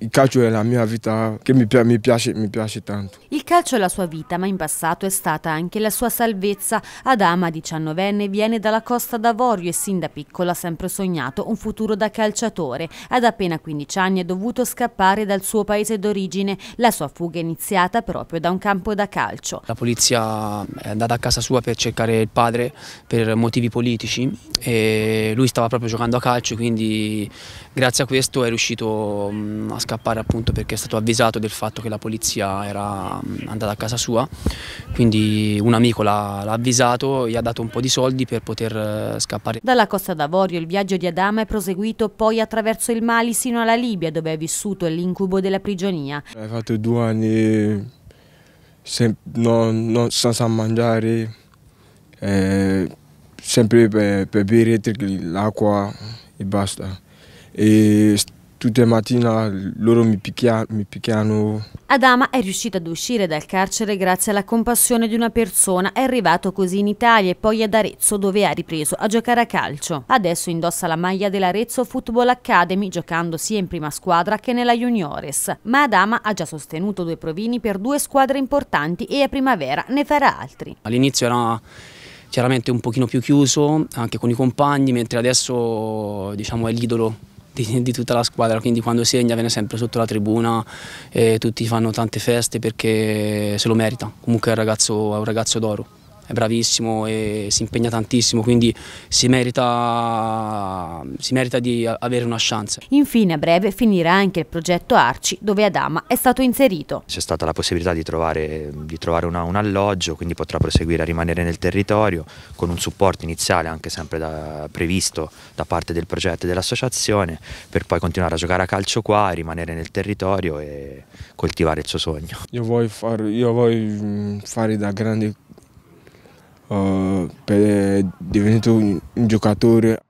Il calcio è la mia vita che mi, mi, piace, mi piace tanto. Il calcio è la sua vita, ma in passato è stata anche la sua salvezza. Adama, 19enne, viene dalla Costa d'Avorio e sin da piccola ha sempre sognato un futuro da calciatore. Ad appena 15 anni è dovuto scappare dal suo paese d'origine. La sua fuga è iniziata proprio da un campo da calcio. La polizia è andata a casa sua per cercare il padre per motivi politici e lui stava proprio giocando a calcio, quindi grazie a questo è riuscito mm, a a scappare appunto perché è stato avvisato del fatto che la polizia era mm, andata a casa sua, quindi un amico l'ha avvisato e gli ha dato un po' di soldi per poter eh, scappare. Dalla Costa d'Avorio il viaggio di Adama è proseguito poi attraverso il Mali sino alla Libia dove ha vissuto l'incubo della prigionia. Hai fatto due anni sem non, non, senza mangiare, eh, sempre per, per bere l'acqua e basta. E tutte le mattine loro mi, picchia, mi picchiano. Adama è riuscito ad uscire dal carcere grazie alla compassione di una persona, è arrivato così in Italia e poi ad Arezzo dove ha ripreso a giocare a calcio. Adesso indossa la maglia dell'Arezzo Football Academy giocando sia in prima squadra che nella Juniores, ma Adama ha già sostenuto due provini per due squadre importanti e a primavera ne farà altri. All'inizio era chiaramente un pochino più chiuso anche con i compagni, mentre adesso diciamo, è l'idolo di, di, tutta la squadra, quindi quando segna viene sempre sotto la tribuna e tutti fanno tante feste perché se lo merita, comunque è un ragazzo, è un ragazzo d'oro è bravissimo e si impegna tantissimo, quindi si merita, si merita di avere una chance. Infine a breve finirà anche il progetto Arci dove Adama è stato inserito. C'è stata la possibilità di trovare, di trovare una, un alloggio, quindi potrà proseguire a rimanere nel territorio con un supporto iniziale anche sempre da, previsto da parte del progetto e dell'associazione per poi continuare a giocare a calcio qua, rimanere nel territorio e coltivare il suo sogno. Io voglio, far, io voglio mm, fare da grande uh, per eh, diventare un, un giocatore